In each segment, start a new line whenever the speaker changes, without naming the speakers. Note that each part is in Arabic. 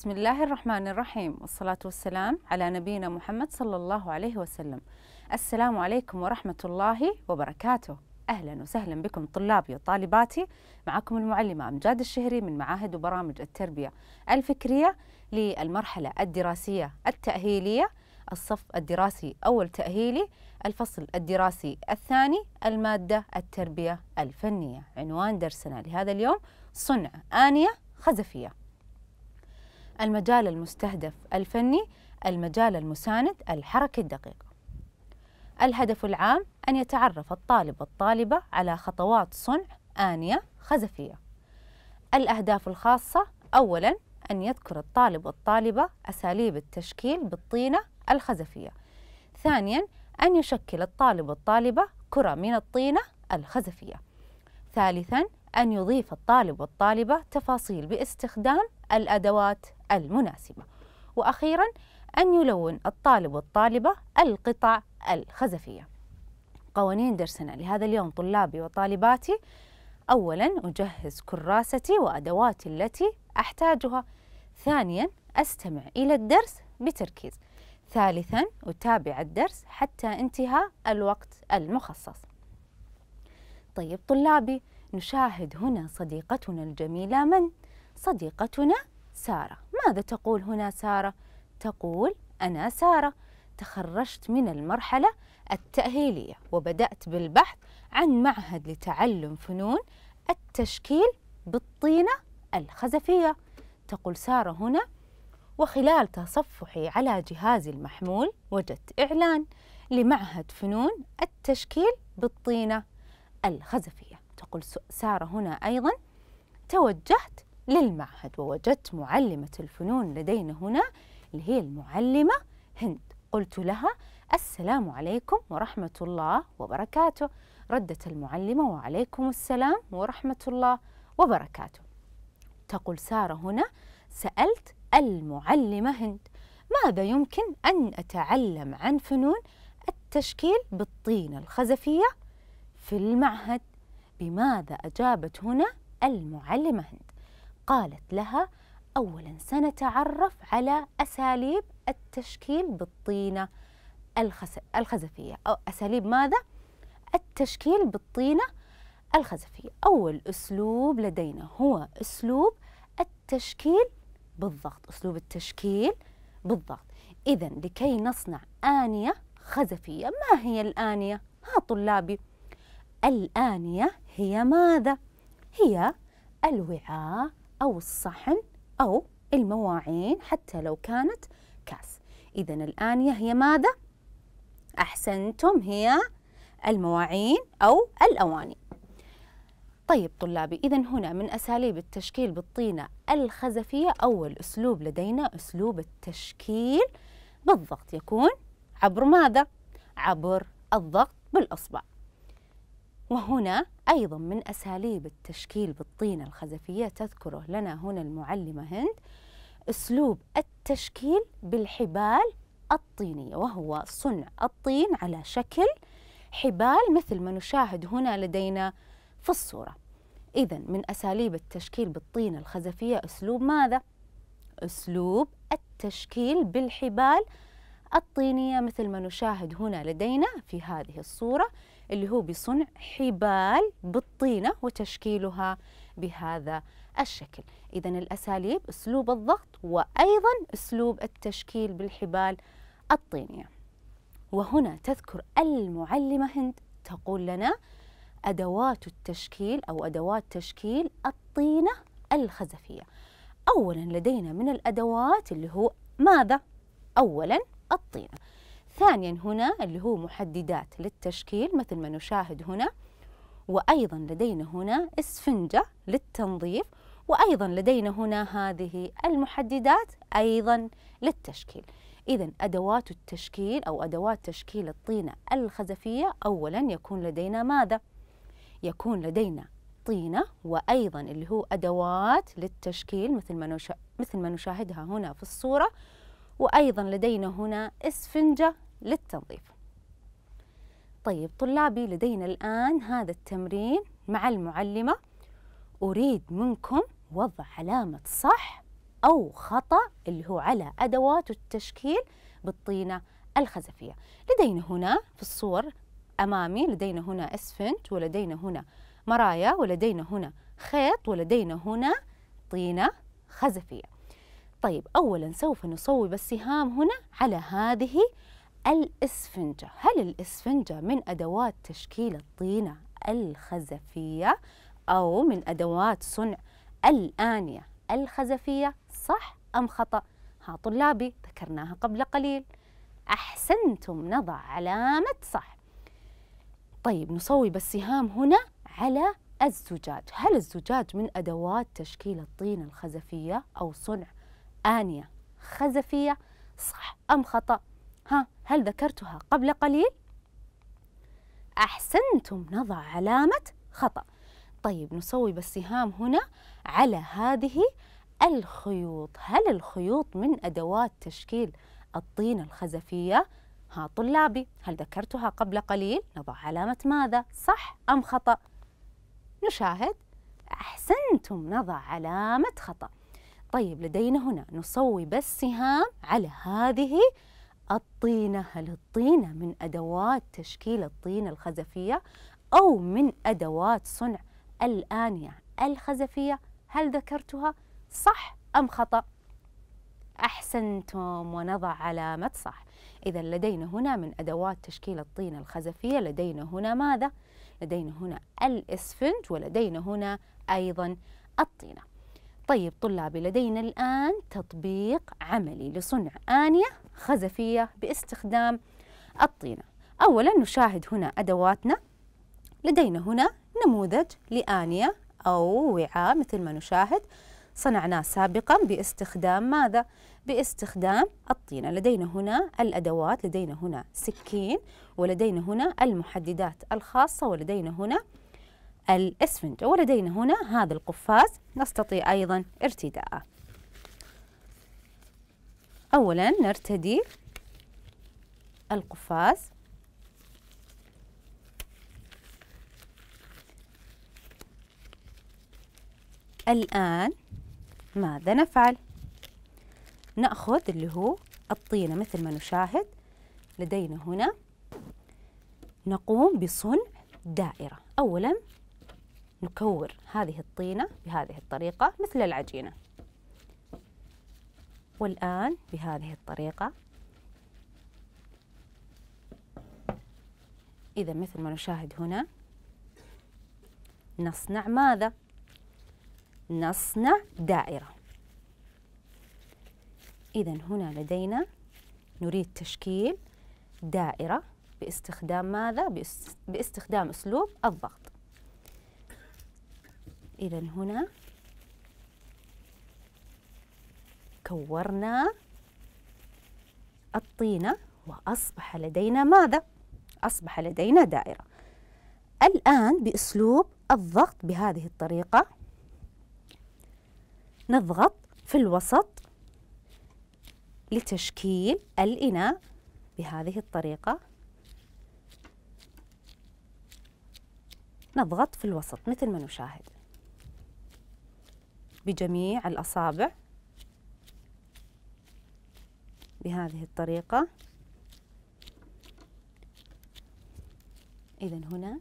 بسم الله الرحمن الرحيم والصلاة والسلام على نبينا محمد صلى الله عليه وسلم السلام عليكم ورحمة الله وبركاته أهلا وسهلا بكم طلابي وطالباتي معكم المعلمة أمجاد الشهري من معاهد وبرامج التربية الفكرية للمرحلة الدراسية التأهيلية الصف الدراسي أول تأهيلي الفصل الدراسي الثاني المادة التربية الفنية عنوان درسنا لهذا اليوم صنع آنية خزفية المجال المستهدف الفني المجال المساند الحركة الدقيقة الهدف العام أن يتعرف الطالب والطالبة على خطوات صنع آنية خزفية الأهداف الخاصة أولا أن يذكر الطالب والطالبة أساليب التشكيل بالطينة الخزفية ثانيا أن يشكل الطالب والطالبة كرة من الطينة الخزفية ثالثا أن يضيف الطالب والطالبة تفاصيل باستخدام الأدوات المناسبة وأخيرا أن يلون الطالب والطالبة القطع الخزفية قوانين درسنا لهذا اليوم طلابي وطالباتي أولا أجهز كراستي وأدواتي التي أحتاجها ثانيا أستمع إلى الدرس بتركيز ثالثا أتابع الدرس حتى انتهاء الوقت المخصص طيب طلابي نشاهد هنا صديقتنا الجميلة من؟ صديقتنا سارة ماذا تقول هنا سارة؟ تقول أنا سارة تخرجت من المرحلة التأهيلية وبدأت بالبحث عن معهد لتعلم فنون التشكيل بالطينة الخزفية تقول سارة هنا وخلال تصفحي على جهازي المحمول وجدت إعلان لمعهد فنون التشكيل بالطينة الخزفية تقول سارة هنا أيضا توجهت للمعهد ووجدت معلمة الفنون لدينا هنا اللي هي المعلمة هند قلت لها السلام عليكم ورحمة الله وبركاته ردت المعلمة وعليكم السلام ورحمة الله وبركاته تقول سارة هنا سألت المعلمة هند ماذا يمكن أن أتعلم عن فنون التشكيل بالطينة الخزفية في المعهد بماذا أجابت هنا المعلمة هند قالت لها أولا سنتعرف على أساليب التشكيل بالطينة الخزفية أو أساليب ماذا؟ التشكيل بالطينة الخزفية أول أسلوب لدينا هو أسلوب التشكيل بالضغط أسلوب التشكيل بالضغط إذا لكي نصنع آنية خزفية ما هي الآنية؟ ها طلابي الآنية هي ماذا؟ هي الوعاء أو الصحن أو المواعين حتى لو كانت كاس إذا الآنية هي ماذا؟ أحسنتم هي المواعين أو الأواني طيب طلابي إذا هنا من أساليب التشكيل بالطينة الخزفية أول أسلوب لدينا أسلوب التشكيل بالضغط يكون عبر ماذا؟ عبر الضغط بالأصبع وهنا أيضا من أساليب التشكيل بالطينة الخزفية تذكره لنا هنا المعلمة هند أسلوب التشكيل بالحبال الطينية وهو صنع الطين على شكل حبال مثل ما نشاهد هنا لدينا في الصورة إذا من أساليب التشكيل بالطينة الخزفية أسلوب ماذا؟ أسلوب التشكيل بالحبال الطينية مثل ما نشاهد هنا لدينا في هذه الصورة اللي هو بصنع حبال بالطينة وتشكيلها بهذا الشكل إذا الأساليب أسلوب الضغط وأيضا أسلوب التشكيل بالحبال الطينية وهنا تذكر المعلمة هند تقول لنا أدوات التشكيل أو أدوات تشكيل الطينة الخزفية أولا لدينا من الأدوات اللي هو ماذا؟ أولا الطينة ثانيا هنا اللي هو محددات للتشكيل مثل ما نشاهد هنا وأيضا لدينا هنا إسفنجة للتنظيف وأيضا لدينا هنا هذه المحددات أيضا للتشكيل إذا أدوات التشكيل أو أدوات تشكيل الطينة الخزفية أولا يكون لدينا ماذا؟ يكون لدينا طينة وأيضا اللي هو أدوات للتشكيل مثل ما, مثل ما نشاهدها هنا في الصورة وأيضا لدينا هنا إسفنجة للتنظيف طيب طلابي لدينا الآن هذا التمرين مع المعلمة أريد منكم وضع علامة صح أو خطأ اللي هو على أدوات التشكيل بالطينة الخزفية لدينا هنا في الصور أمامي لدينا هنا إسفنج ولدينا هنا مرايا ولدينا هنا خيط ولدينا هنا طينة خزفية طيب أولا سوف نصوب السهام هنا على هذه الإسفنجة هل الإسفنجة من أدوات تشكيل الطينة الخزفية أو من أدوات صنع الآنية الخزفية صح أم خطأ؟ ها طلابي ذكرناها قبل قليل أحسنتم نضع علامة صح طيب نصوب السهام هنا على الزجاج هل الزجاج من أدوات تشكيل الطينة الخزفية أو صنع آنية خزفية صح أم خطأ ها هل ذكرتها قبل قليل؟ أحسنتم نضع علامة خطأ طيب نصوب السهام هنا على هذه الخيوط هل الخيوط من أدوات تشكيل الطينة الخزفية؟ ها طلابي هل ذكرتها قبل قليل؟ نضع علامة ماذا؟ صح أم خطأ؟ نشاهد أحسنتم نضع علامة خطأ طيب لدينا هنا نصوي بس سهام على هذه الطينة هل الطينة من أدوات تشكيل الطينة الخزفية أو من أدوات صنع الآنية الخزفية هل ذكرتها صح أم خطأ؟ أحسنتم ونضع علامة صح إذا لدينا هنا من أدوات تشكيل الطينة الخزفية لدينا هنا ماذا؟ لدينا هنا الإسفنج ولدينا هنا أيضا الطينة طيب طلابي لدينا الآن تطبيق عملي لصنع آنية خزفية باستخدام الطينة أولا نشاهد هنا أدواتنا لدينا هنا نموذج لآنية أو وعاء مثل ما نشاهد صنعناه سابقا باستخدام ماذا؟ باستخدام الطينة لدينا هنا الأدوات لدينا هنا سكين ولدينا هنا المحددات الخاصة ولدينا هنا الإسفنج ولدينا هنا هذا القفاز نستطيع أيضا ارتداءه أولا نرتدي القفاز الآن ماذا نفعل؟ نأخذ اللي هو الطينة مثل ما نشاهد لدينا هنا نقوم بصنع دائرة أولا نكور هذه الطينة بهذه الطريقة مثل العجينة والآن بهذه الطريقة إذا مثل ما نشاهد هنا نصنع ماذا؟ نصنع دائرة إذا هنا لدينا نريد تشكيل دائرة باستخدام ماذا؟ باستخدام أسلوب الضغط إذا هنا كورنا الطينة وأصبح لدينا ماذا؟ أصبح لدينا دائرة الآن بأسلوب الضغط بهذه الطريقة نضغط في الوسط لتشكيل الإناء بهذه الطريقة نضغط في الوسط مثل ما نشاهد بجميع الأصابع بهذه الطريقة إذا هنا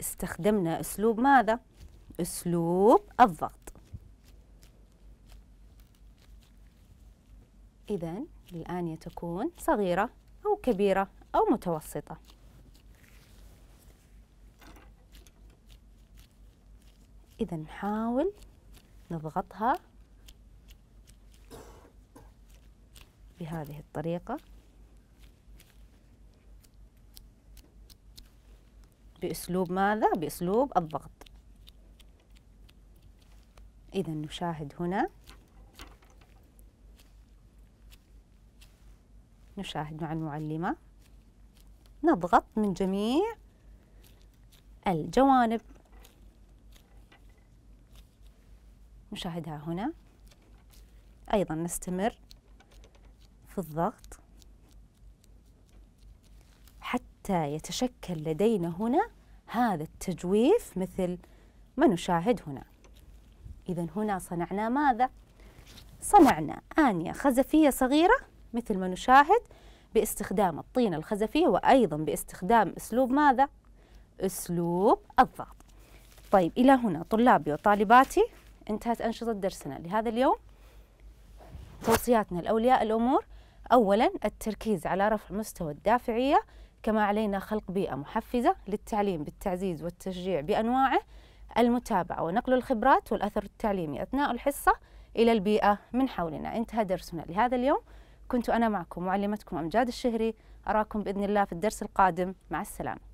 استخدمنا أسلوب ماذا؟ أسلوب الضغط إذا الآن تكون صغيرة أو كبيرة أو متوسطة إذا نحاول نضغطها بهذه الطريقة بأسلوب ماذا؟ بأسلوب الضغط إذا نشاهد هنا نشاهد مع المعلمة نضغط من جميع الجوانب نشاهدها هنا أيضا نستمر في الضغط حتى يتشكل لدينا هنا هذا التجويف مثل ما نشاهد هنا إذا هنا صنعنا ماذا؟ صنعنا آنية خزفية صغيرة مثل ما نشاهد باستخدام الطينة الخزفية وأيضا باستخدام أسلوب ماذا؟ أسلوب الضغط طيب إلى هنا طلابي وطالباتي انتهت أنشطة درسنا لهذا اليوم توصياتنا لأولياء الأمور أولا التركيز على رفع مستوى الدافعية كما علينا خلق بيئة محفزة للتعليم بالتعزيز والتشجيع بأنواعه المتابعة ونقل الخبرات والأثر التعليمي أثناء الحصة إلى البيئة من حولنا انتهى درسنا لهذا اليوم كنت أنا معكم معلمتكم أمجاد الشهري أراكم بإذن الله في الدرس القادم مع السلامة